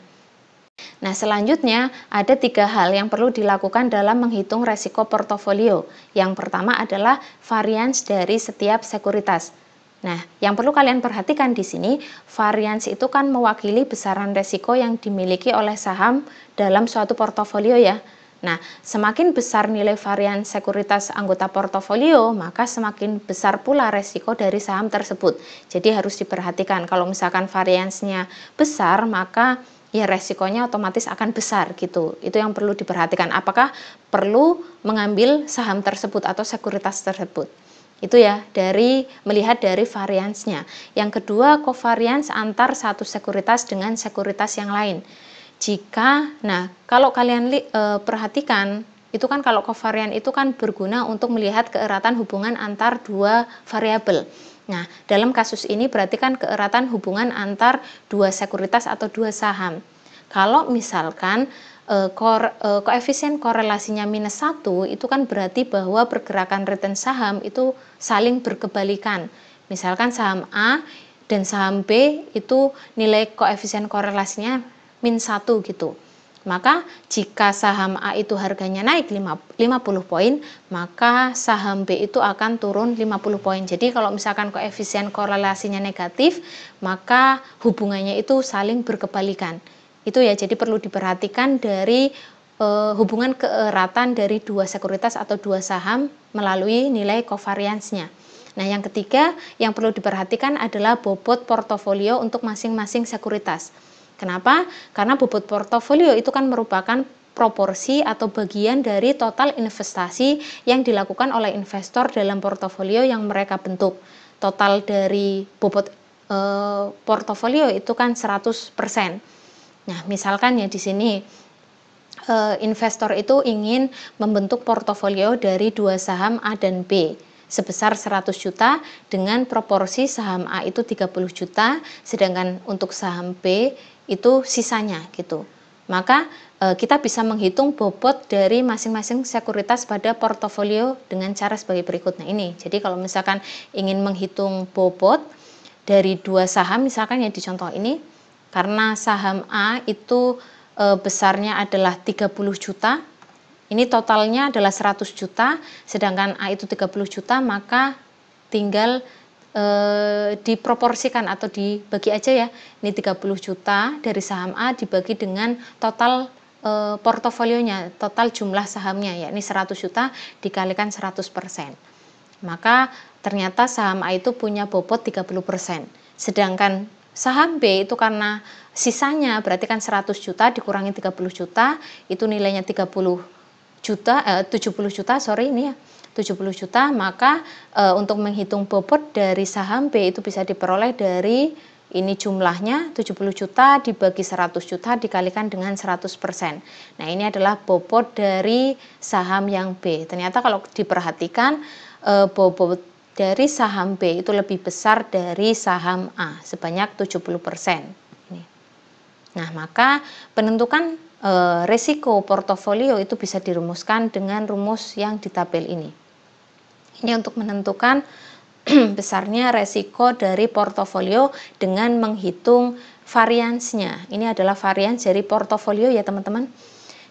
Nah, selanjutnya ada tiga hal yang perlu dilakukan dalam menghitung resiko portofolio. Yang pertama adalah varians dari setiap sekuritas. Nah, yang perlu kalian perhatikan di sini, varians itu kan mewakili besaran resiko yang dimiliki oleh saham dalam suatu portofolio ya. Nah, semakin besar nilai varian sekuritas anggota portofolio, maka semakin besar pula resiko dari saham tersebut. Jadi harus diperhatikan kalau misalkan variansnya besar, maka ya resikonya otomatis akan besar gitu. Itu yang perlu diperhatikan. Apakah perlu mengambil saham tersebut atau sekuritas tersebut? Itu ya dari melihat dari variansnya. Yang kedua, kovarians antar satu sekuritas dengan sekuritas yang lain jika nah kalau kalian li, e, perhatikan itu kan kalau kovarian itu kan berguna untuk melihat keeratan hubungan antar dua variabel. Nah, dalam kasus ini berarti kan keeratan hubungan antar dua sekuritas atau dua saham. Kalau misalkan e, kor, e, koefisien korelasinya minus satu, itu kan berarti bahwa pergerakan return saham itu saling berkebalikan. Misalkan saham A dan saham B itu nilai koefisien korelasinya min 1 gitu. Maka jika saham A itu harganya naik 50 poin, maka saham B itu akan turun 50 poin. Jadi kalau misalkan koefisien korelasinya negatif, maka hubungannya itu saling berkebalikan. Itu ya, jadi perlu diperhatikan dari e, hubungan keeratan dari dua sekuritas atau dua saham melalui nilai kovariansnya. Nah, yang ketiga yang perlu diperhatikan adalah bobot portofolio untuk masing-masing sekuritas. Kenapa? Karena bobot portofolio itu kan merupakan proporsi atau bagian dari total investasi yang dilakukan oleh investor dalam portofolio yang mereka bentuk. Total dari bobot e, portofolio itu kan 100%. Nah, misalkan ya di sini e, investor itu ingin membentuk portofolio dari dua saham A dan B sebesar 100 juta dengan proporsi saham A itu 30 juta, sedangkan untuk saham B itu sisanya gitu. Maka e, kita bisa menghitung bobot dari masing-masing sekuritas pada portofolio dengan cara sebagai berikutnya ini, jadi kalau misalkan ingin menghitung bobot dari dua saham, misalkan ya di contoh ini, karena saham A itu e, besarnya adalah 30 juta, ini totalnya adalah 100 juta, sedangkan A itu 30 juta, maka tinggal e, diproporsikan atau dibagi aja ya. Ini 30 juta dari saham A dibagi dengan total e, portofolionya, total jumlah sahamnya ya ini 100 juta dikalikan 100%. Maka ternyata saham A itu punya bobot 30%. Sedangkan saham B itu karena sisanya berarti kan 100 juta dikurangi 30 juta itu nilainya 30 juta eh, 70 juta sorry ini ya 70 juta maka e, untuk menghitung bobot dari saham B itu bisa diperoleh dari ini jumlahnya 70 juta dibagi 100 juta dikalikan dengan 100%. Nah, ini adalah bobot dari saham yang B. Ternyata kalau diperhatikan e, bobot dari saham B itu lebih besar dari saham A sebanyak 70%. Ini. Nah, maka penentukan Eh, resiko portofolio itu bisa dirumuskan dengan rumus yang di tabel ini. Ini untuk menentukan besarnya resiko dari portofolio dengan menghitung variansnya. Ini adalah varians dari portofolio ya teman-teman.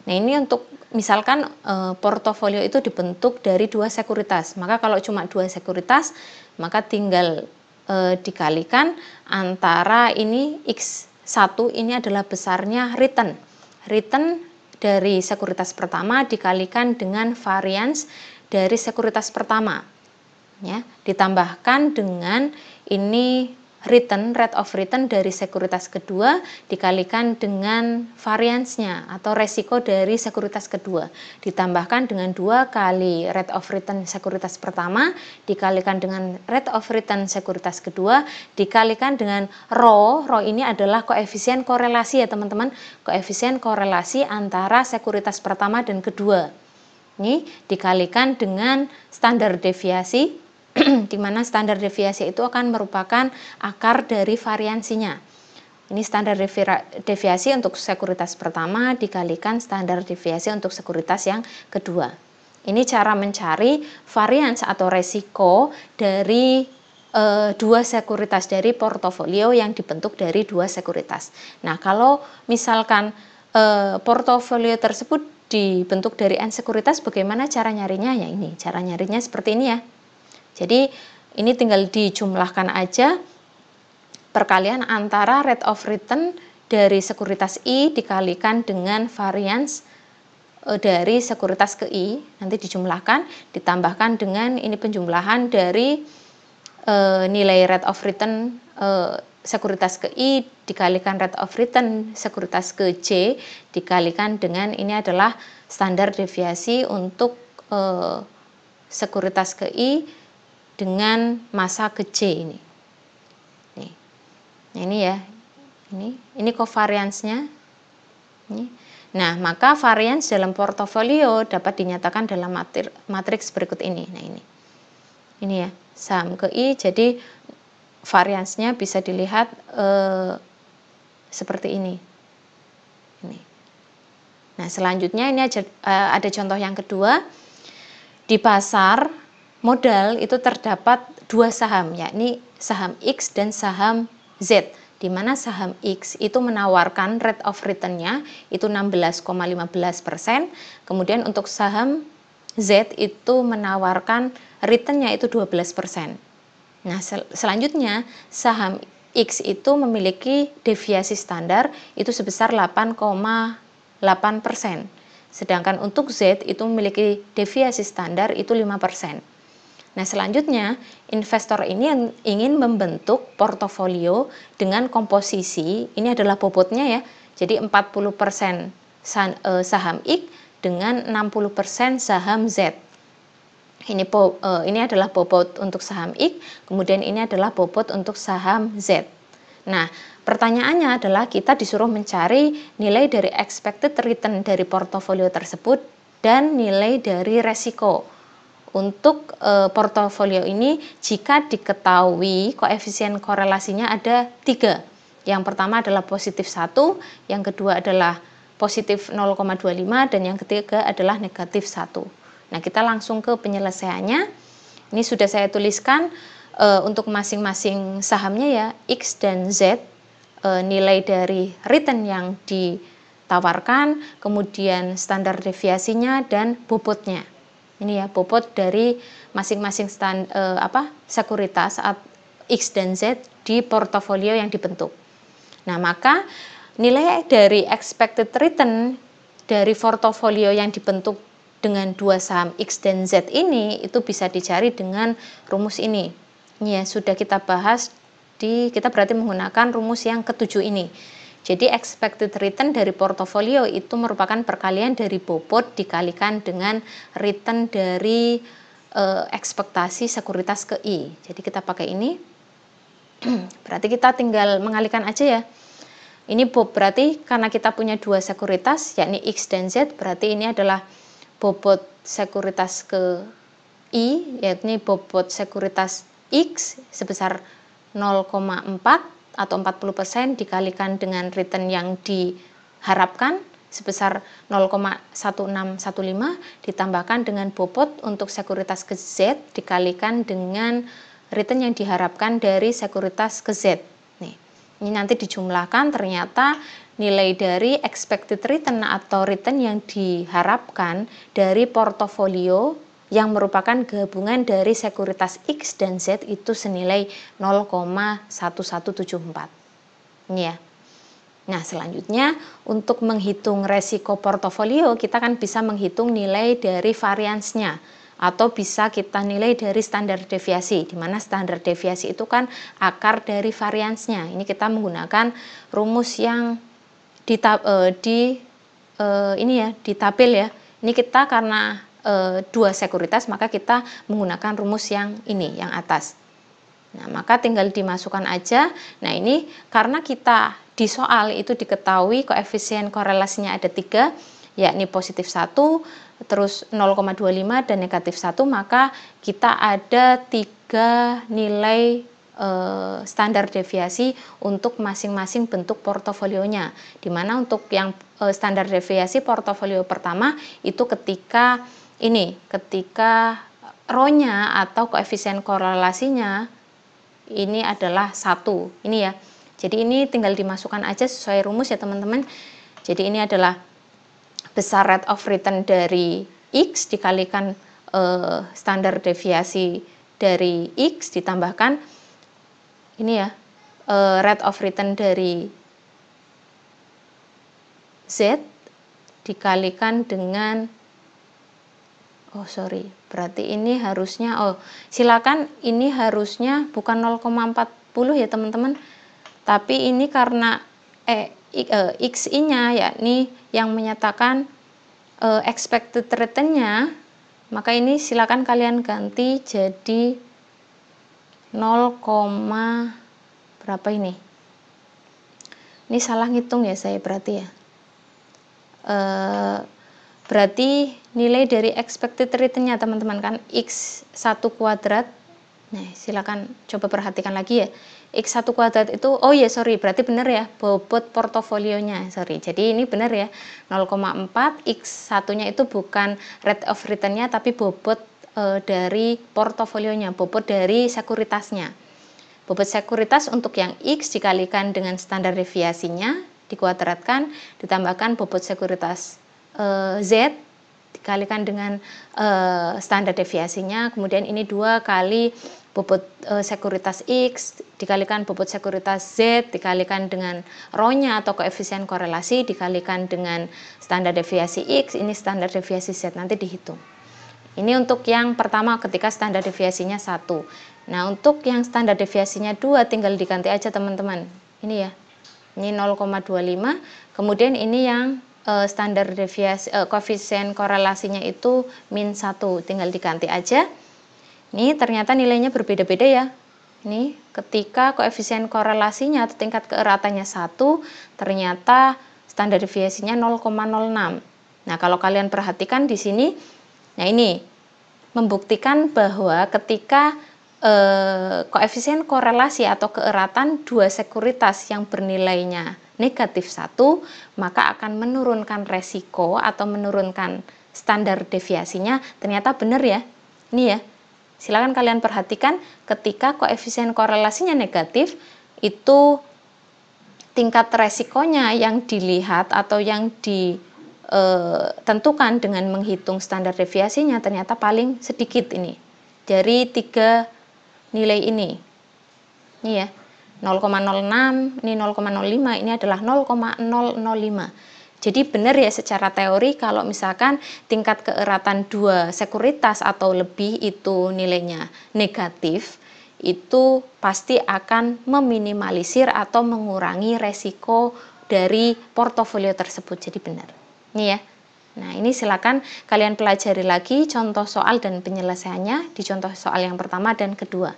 Nah ini untuk misalkan e, portofolio itu dibentuk dari dua sekuritas. Maka kalau cuma dua sekuritas, maka tinggal e, dikalikan antara ini X1 ini adalah besarnya return return dari sekuritas pertama dikalikan dengan variance dari sekuritas pertama ya ditambahkan dengan ini return, rate of return dari sekuritas kedua dikalikan dengan variansnya atau resiko dari sekuritas kedua ditambahkan dengan dua kali rate of return sekuritas pertama dikalikan dengan rate of return sekuritas kedua dikalikan dengan rho, RO ini adalah koefisien korelasi ya teman-teman koefisien korelasi antara sekuritas pertama dan kedua ini dikalikan dengan standar deviasi di mana standar deviasi itu akan merupakan akar dari variansinya. Ini standar deviasi untuk sekuritas pertama dikalikan standar deviasi untuk sekuritas yang kedua. Ini cara mencari varians atau resiko dari e, dua sekuritas dari portofolio yang dibentuk dari dua sekuritas. Nah, kalau misalkan e, portofolio tersebut dibentuk dari N sekuritas, bagaimana cara nyarinya? Ya ini, cara nyarinya seperti ini ya. Jadi ini tinggal dijumlahkan aja perkalian antara rate of return dari sekuritas I dikalikan dengan variance eh, dari sekuritas ke I nanti dijumlahkan ditambahkan dengan ini penjumlahan dari e, nilai rate of return e, sekuritas ke I dikalikan rate of return sekuritas ke J dikalikan dengan ini adalah standar deviasi untuk e, sekuritas ke I dengan masa kecil ini. Nih. Nah, ini ya. Ini ini kovariansnya. Ini. Nah, maka varians dalam portofolio dapat dinyatakan dalam matriks berikut ini. Nah, ini. Ini ya, saham ke I jadi variansnya bisa dilihat eh, seperti ini. Ini. Nah, selanjutnya ini ada, eh, ada contoh yang kedua. Di pasar modal itu terdapat dua saham, yakni saham X dan saham Z di mana saham X itu menawarkan rate of return-nya itu 16,15%, kemudian untuk saham Z itu menawarkan return-nya itu 12%. Nah, sel selanjutnya saham X itu memiliki deviasi standar itu sebesar 8,8%. Sedangkan untuk Z itu memiliki deviasi standar itu 5%. Nah, selanjutnya investor ini ingin membentuk portofolio dengan komposisi ini adalah bobotnya ya. Jadi 40% eh, saham X dengan 60% saham Z. Ini eh, ini adalah bobot untuk saham X, kemudian ini adalah bobot untuk saham Z. Nah, pertanyaannya adalah kita disuruh mencari nilai dari expected return dari portofolio tersebut dan nilai dari resiko untuk e, portofolio ini jika diketahui koefisien korelasinya ada tiga. Yang pertama adalah positif satu, yang kedua adalah positif 0,25, dan yang ketiga adalah negatif satu. Nah, kita langsung ke penyelesaiannya. Ini sudah saya tuliskan e, untuk masing-masing sahamnya ya, X dan Z, e, nilai dari return yang ditawarkan, kemudian standar deviasinya, dan bobotnya ini ya bobot dari masing-masing stand eh, apa sekuritas X dan Z di portofolio yang dibentuk. Nah, maka nilai dari expected return dari portofolio yang dibentuk dengan dua saham X dan Z ini itu bisa dicari dengan rumus ini. Ini ya sudah kita bahas di kita berarti menggunakan rumus yang ketujuh ini. Jadi expected return dari portofolio itu merupakan perkalian dari bobot dikalikan dengan return dari uh, ekspektasi sekuritas ke I. Jadi kita pakai ini. berarti kita tinggal mengalihkan aja ya. Ini bob berarti karena kita punya dua sekuritas yakni X dan Z berarti ini adalah bobot sekuritas ke I yakni bobot sekuritas X sebesar 0,4 atau 40% dikalikan dengan return yang diharapkan sebesar 0,1615 ditambahkan dengan bobot untuk sekuritas ke Z dikalikan dengan return yang diharapkan dari sekuritas ke Z. Nih, ini nanti dijumlahkan ternyata nilai dari expected return atau return yang diharapkan dari portofolio yang merupakan gabungan dari sekuritas X dan Z itu senilai 0,1174. Ini ya. Nah, selanjutnya untuk menghitung resiko portofolio, kita kan bisa menghitung nilai dari variansnya atau bisa kita nilai dari standar deviasi, di mana standar deviasi itu kan akar dari variansnya. Ini kita menggunakan rumus yang eh, di, di eh, ini ya, di ya. Ini kita karena e, dua sekuritas maka kita menggunakan rumus yang ini yang atas Nah, maka tinggal dimasukkan aja. Nah, ini karena kita di soal itu diketahui koefisien korelasinya ada tiga, yakni positif satu, terus 0,25 dan negatif satu maka kita ada tiga nilai eh, standar deviasi untuk masing-masing bentuk portofolionya. Dimana untuk yang eh, standar deviasi portofolio pertama itu ketika ini ketika ronya atau koefisien korelasinya ini adalah satu ini ya jadi ini tinggal dimasukkan aja sesuai rumus ya teman-teman jadi ini adalah besar rate of return dari X dikalikan eh, standar deviasi dari X ditambahkan ini ya eh, rate of return dari Z dikalikan dengan oh sorry berarti ini harusnya oh silakan ini harusnya bukan 0,40 ya teman-teman tapi ini karena eh, xi eh, nya yakni yang menyatakan eh, expected return nya maka ini silakan kalian ganti jadi 0, berapa ini ini salah ngitung ya saya berarti ya eh, Berarti nilai dari expected returnnya teman-teman kan X1 kuadrat. Nah, silakan coba perhatikan lagi ya. X1 kuadrat itu, oh ya sorry, berarti benar ya, bobot portofolionya, sorry. Jadi ini benar ya, 0,4 X1-nya itu bukan rate of return-nya, tapi bobot e, dari portofolionya, bobot dari sekuritasnya. Bobot sekuritas untuk yang X dikalikan dengan standar deviasinya, dikuadratkan, ditambahkan bobot sekuritas uh, Z dikalikan dengan uh, standar deviasinya, kemudian ini dua kali bobot uh, sekuritas X dikalikan bobot sekuritas Z dikalikan dengan rho-nya atau koefisien korelasi dikalikan dengan standar deviasi X, ini standar deviasi Z nanti dihitung. Ini untuk yang pertama ketika standar deviasinya satu. Nah, untuk yang standar deviasinya dua tinggal diganti aja teman-teman. Ini ya. Ini 0,25. Kemudian ini yang uh, standar deviasi uh, koefisien korelasinya itu min 1 tinggal diganti aja ini ternyata nilainya berbeda-beda ya ini ketika koefisien korelasinya atau tingkat keeratannya 1 ternyata standar deviasinya 0,06 nah kalau kalian perhatikan di sini nah ini membuktikan bahwa ketika eh, koefisien korelasi atau keeratan dua sekuritas yang bernilainya negatif satu, maka akan menurunkan resiko atau menurunkan standar deviasinya. Ternyata benar ya. Ini ya. Silakan kalian perhatikan ketika koefisien korelasinya negatif itu tingkat resikonya yang dilihat atau yang ditentukan e, dengan menghitung standar deviasinya ternyata paling sedikit ini dari tiga nilai ini. Ini ya, 0,06 ini 0,05 ini adalah 0,005 jadi benar ya secara teori kalau misalkan tingkat keeratan dua sekuritas atau lebih itu nilainya negatif, itu pasti akan meminimalisir atau mengurangi resiko dari portofolio tersebut. Jadi benar. Ini ya. Nah, ini silakan kalian pelajari lagi contoh soal dan penyelesaiannya di contoh soal yang pertama dan kedua.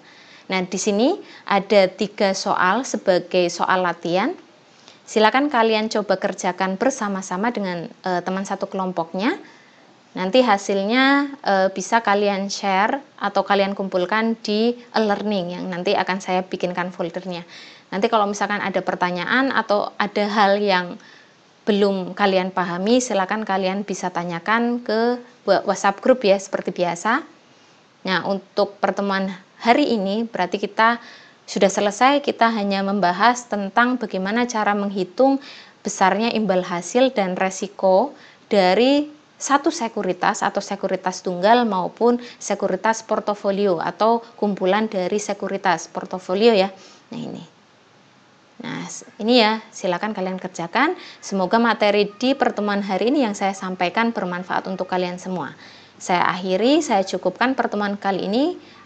Nah, di sini ada tiga soal sebagai soal latihan. Silakan kalian coba kerjakan bersama-sama dengan e, teman satu kelompoknya. Nanti hasilnya e, bisa kalian share atau kalian kumpulkan di e-learning yang nanti akan saya bikinkan foldernya. Nanti kalau misalkan ada pertanyaan atau ada hal yang belum kalian pahami, silakan kalian bisa tanyakan ke WhatsApp grup ya seperti biasa. Nah, untuk pertemuan hari ini berarti kita sudah selesai kita hanya membahas tentang bagaimana cara menghitung besarnya imbal hasil dan resiko dari satu sekuritas atau sekuritas tunggal maupun sekuritas portofolio atau kumpulan dari sekuritas portofolio ya. Nah ini. Nah, ini ya, silakan kalian kerjakan. Semoga materi di pertemuan hari ini yang saya sampaikan bermanfaat untuk kalian semua. Saya akhiri, saya cukupkan pertemuan kali ini.